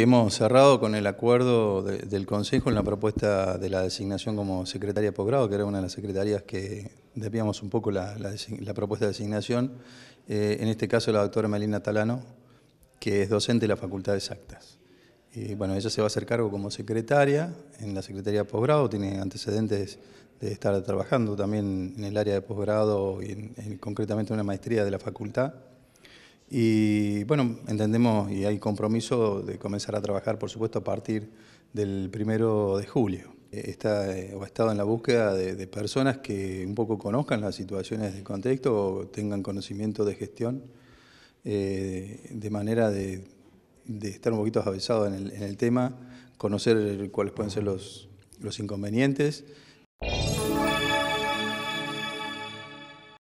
hemos cerrado con el acuerdo del Consejo en la propuesta de la designación como secretaria de posgrado, que era una de las secretarías que debíamos un poco la, propuesta de designación. Eh, en este caso, la doctora Melina Talano, que es docente de la Facultad de Exactas. bueno, ella se va a hacer cargo como secretaria en la Secretaría de Posgrado, tiene antecedentes de estar trabajando también en el área de posgrado y concretamente en, concretamente una maestría de la facultad. Y bueno, entendemos y hay compromiso de comenzar a trabajar, por supuesto, a partir del primero de julio. Está o ha estado en la búsqueda de, personas que un poco conozcan las situaciones de contexto o tengan conocimiento de gestión, eh, de manera de, estar un poquito avesado en el, en el tema, conocer cuáles pueden ser los, los inconvenientes.